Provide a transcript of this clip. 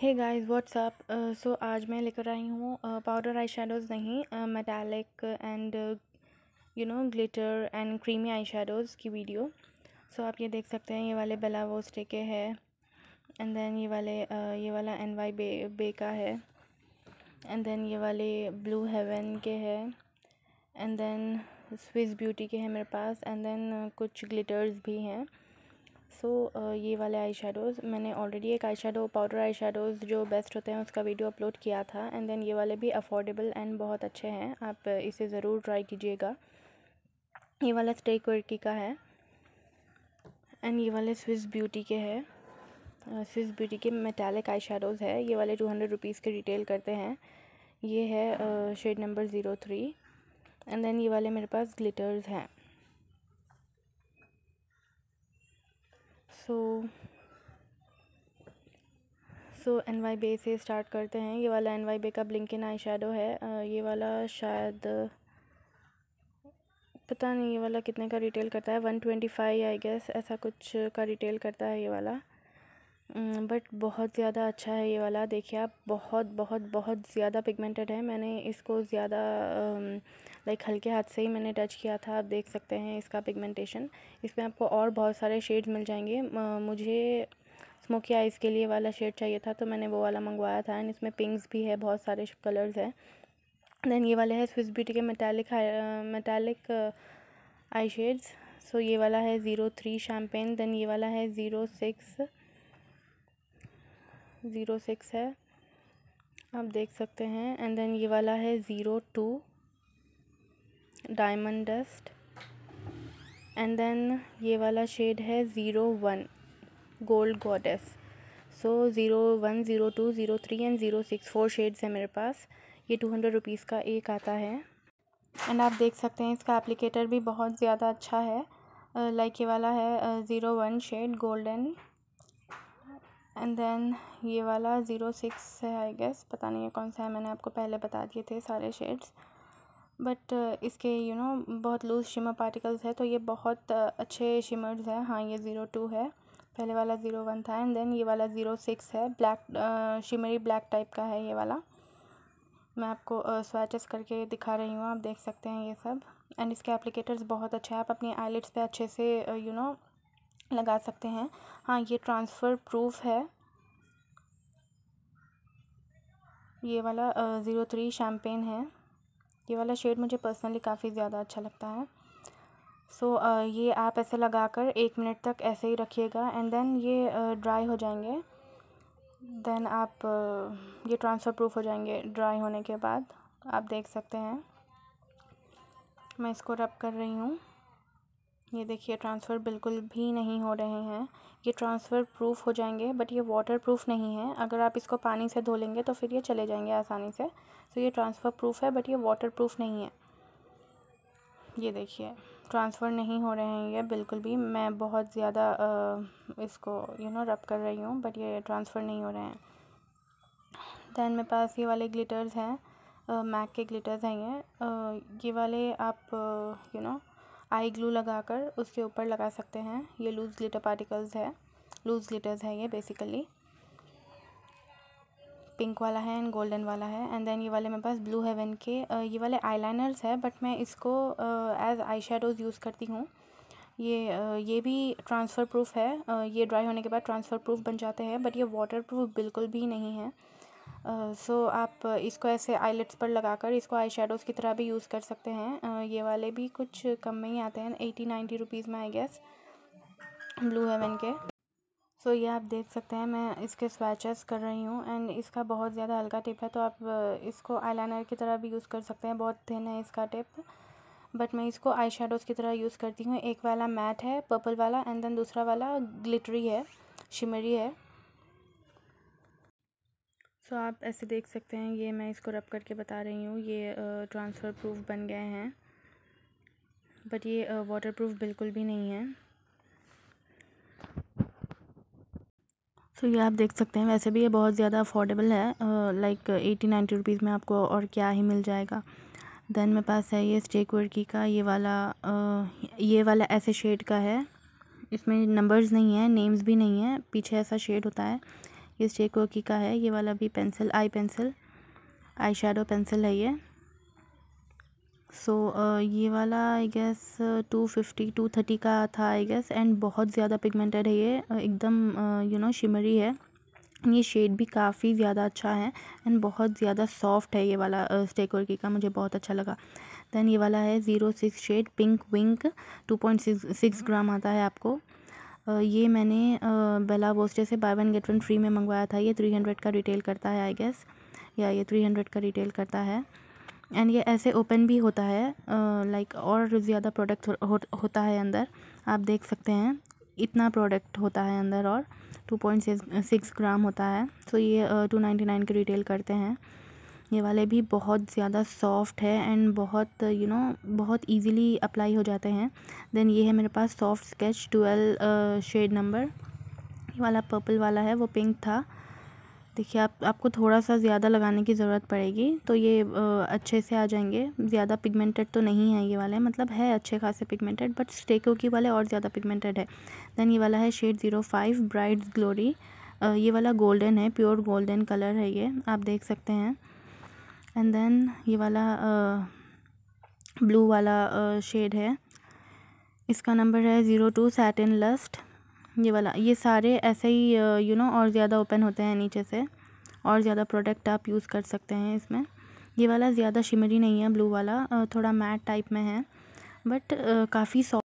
hey guys what's up सो आज मैं लेकर आई हूँ पाउडर आई शेडोज़ नहीं metallic and you know glitter and creamy eye shadows की वीडियो सो so, आप ये देख सकते हैं ये वाले बेला वोस्टे के है एंड देन ये वाले uh, ये वाला एन वाई बे बे का है एंड देन ये वाले ब्लू हेवन के है एंड देन स्विस ब्यूटी के हैं मेरे पास एंड देन uh, कुछ ग्लिटर्स भी हैं सो so, ये वाले आई शेडोज़ मैंने ऑलरेडी एक eye shadow powder eye shadows जो बेस्ट होते हैं उसका वीडियो अपलोड किया था एंड देन ये वाले भी अफोर्डेबल एंड बहुत अच्छे हैं आप इसे ज़रूर ट्राई कीजिएगा ये वाला स्टेक वर्की का है एंड ये वाले स्विस ब्यूटी के है स्विस ब्यूटी के मेटालिक आई शेडोज़ है ये वाले टू हंड्रेड रुपीज़ के रिटेल करते हैं ये है shade number zero three and then ये वाले मेरे पास ग्लिटर्स हैं सो सो एन वाई बे से स्टार्ट करते हैं ये वाला एन वाई बे का ब्लिंकिन आई शेडो है ये वाला शायद पता नहीं ये वाला कितने का रिटेल करता है one twenty five I guess ऐसा कुछ का रिटेल करता है ये वाला बट mm, बहुत ज़्यादा अच्छा है ये वाला देखिए आप बहुत बहुत बहुत ज़्यादा पिगमेंटेड है मैंने इसको ज़्यादा लाइक um, हल्के हाथ से ही मैंने टच किया था आप देख सकते हैं इसका पिगमेंटेशन इसमें आपको और बहुत सारे शेड्स मिल जाएंगे मुझे स्मोकी आइज़ के लिए वाला शेड चाहिए था तो मैंने वो वाला मंगवाया था एंड इसमें पिंक्स भी है बहुत सारे कलर्स हैं देन uh, uh, ये वाला है स्विस ब्यूटी के metallic metallic eye shades so ये वाला है ज़ीरो थ्री शैम्पेन देन ये वाला है ज़ीरो सिक्स ज़ीरो सिक्स है आप देख सकते हैं एंड देन ये वाला है zero two diamond dust and then ये वाला शेड है zero one gold goddess so zero one zero two zero three and zero six four shades हैं मेरे पास ये टू हंड्रेड रुपीज़ का एक आता है एंड आप देख सकते हैं इसका एप्लीकेटर भी बहुत ज़्यादा अच्छा है लाइक ये वाला है zero one shade golden and then ये वाला ज़ीरो सिक्स है आई गेस पता नहीं है कौन सा है मैंने आपको पहले बता दिए थे सारे शेड्स बट uh, इसके यू you नो know, बहुत लूज शिमर पार्टिकल्स है तो ये बहुत uh, अच्छे शिमर्स हैं हाँ ये ज़ीरो टू है पहले वाला ज़ीरो वन था एंड देन ये वाला ज़ीरो सिक्स है ब्लैक शिमरी ब्लैक टाइप का है ये वाला मैं आपको स्वाचेस uh, करके दिखा रही हूँ आप देख सकते हैं ये सब एंड इसके एप्लीकेटर्स बहुत अच्छे हैं आप अपनी आईलेट्स पे अच्छे से यू नो लगा सकते हैं हाँ ये ट्रांसफ़र प्रूफ है ये वाला ज़ीरो थ्री शैम्पेन है ये वाला शेड मुझे पर्सनली काफ़ी ज़्यादा अच्छा लगता है सो so, uh, ये आप ऐसे लगा कर एक मिनट तक ऐसे ही रखिएगा एंड देन ये ड्राई uh, हो जाएंगे देन आप uh, ये ट्रांसफ़र प्रूफ हो जाएंगे ड्राई होने के बाद आप देख सकते हैं मैं इसको रब कर रही हूँ ये देखिए ट्रांसफर बिल्कुल भी नहीं हो रहे हैं ये ट्रांसफर प्रूफ हो जाएंगे बट ये वाटर प्रूफ नहीं है अगर आप इसको पानी से धो लेंगे तो फिर ये चले जाएंगे आसानी से तो ये ट्रांसफ़र प्रूफ है बट ये वाटर प्रूफ नहीं है ये देखिए ट्रांसफ़र नहीं हो रहे हैं ये बिल्कुल भी मैं बहुत ज़्यादा इसको यू नो रब कर रही हूँ बट ये ट्रांसफ़र नहीं हो रहे हैं दैन मेरे पास ये वाले ग्लिटर्स हैं मैक के ग्लिटर्स हैं ये ये वाले आप यू नो आई ग्लू लगाकर उसके ऊपर लगा सकते हैं ये लूज़ ग्लिटर पार्टिकल्स है लूज़ ग्लिटर्स है ये बेसिकली पिंक वाला है एंड गोल्डन वाला है एंड देन ये वाले मेरे पास ब्लू हेवन के ये वाले आईलाइनर्स है बट मैं इसको एज आई शेडोज़ यूज़ करती हूँ ये ये भी ट्रांसफ़र प्रूफ है ये ड्राई होने के बाद ट्रांसफ़र प्रूफ बन जाते हैं बट ये वाटर प्रूफ बिल्कुल भी नहीं है सो आप इसको ऐसे आईलेट्स पर लगाकर इसको आई शेडोज़ की तरह भी यूज़ कर सकते हैं ये वाले भी कुछ कम में ही आते हैं एटी नाइन्टी रुपीज़ में आई गेस ब्लू हेवन के सो so, ये आप देख सकते हैं मैं इसके स्वेचेस कर रही हूँ एंड इसका बहुत ज़्यादा हल्का टिप है तो आप इसको आईलाइनर की तरह भी यूज़ कर सकते हैं बहुत थिन है इसका टिप बट मैं इसको आई शेडोज़ की तरह यूज़ करती हूँ एक वाला मैट है पर्पल वाला एंड देन दूसरा वाला ग्लिटरी है शिमरी है सो so, आप ऐसे देख सकते हैं ये मैं इसको रब करके बता रही हूँ ये ट्रांसफ़र प्रूफ बन गए हैं बट ये वाटर प्रूफ बिल्कुल भी नहीं है सो so, ये आप देख सकते हैं वैसे भी ये बहुत ज़्यादा अफोर्डेबल है लाइक एटी नाइन्टी रुपीज़ में आपको और क्या ही मिल जाएगा देन मेरे पास है ये स्टेक वर्की का ये वाला uh, ये वाला ऐसे शेड का है इसमें नंबर्स नहीं है नेम्स भी नहीं है पीछे ऐसा शेड होता है ये वर्की का है ये वाला भी pencil eye pencil eye shadow pencil है ये सो so, uh, ये वाला I guess two fifty two thirty का था आई गेस एंड बहुत ज़्यादा पिगमेंटेड है ये एकदम यू नो शिमरी है ये शेड भी काफ़ी ज़्यादा अच्छा है एंड बहुत ज़्यादा सॉफ्ट है ये वाला स्टेकोर की का मुझे बहुत अच्छा लगा देन ये वाला है zero six shade pink wink two point six six gram आता है आपको ये मैंने बेला बोस्टे से buy one get one free में मंगवाया था ये थ्री हंड्रेड का रिटेल करता है आई गेस या ये थ्री हंड्रेड का रिटेल करता है एंड ये ऐसे ओपन भी होता है लाइक और ज़्यादा प्रोडक्ट हो, होता है अंदर आप देख सकते हैं इतना प्रोडक्ट होता है अंदर और टू पॉइंट सिक्स ग्राम होता है सो ये टू नाइन्टी नाइन के रिटेल करते हैं ये वाले भी बहुत ज़्यादा सॉफ्ट है एंड बहुत यू नो बहुत इजीली अप्लाई हो जाते हैं देन ये है मेरे पास soft sketch twelve shade number ये वाला पर्पल वाला है वो पिंक था देखिए आप आपको थोड़ा सा ज़्यादा लगाने की ज़रूरत पड़ेगी तो ये अच्छे से आ जाएंगे ज़्यादा पिगमेंटेड तो नहीं है ये वाले मतलब है अच्छे खासे पिगमेंटेड बट स्टेको की वाले और ज़्यादा पिगमेंटेड है देन ये वाला है shade zero five bright glory ये वाला गोल्डन है प्योर गोल्डन कलर है ये आप देख सकते हैं एंड देन ये वाला ब्लू वाला शेड है इसका नंबर है ज़ीरो टू सैटिन लस्ट ये वाला ये सारे ऐसे ही यू नो और ज़्यादा ओपन होते हैं नीचे से और ज़्यादा प्रोडक्ट आप यूज़ कर सकते हैं इसमें ये वाला ज़्यादा शिमरी नहीं है ब्लू वाला थोड़ा मैट टाइप में है बट काफ़ी सॉफ्ट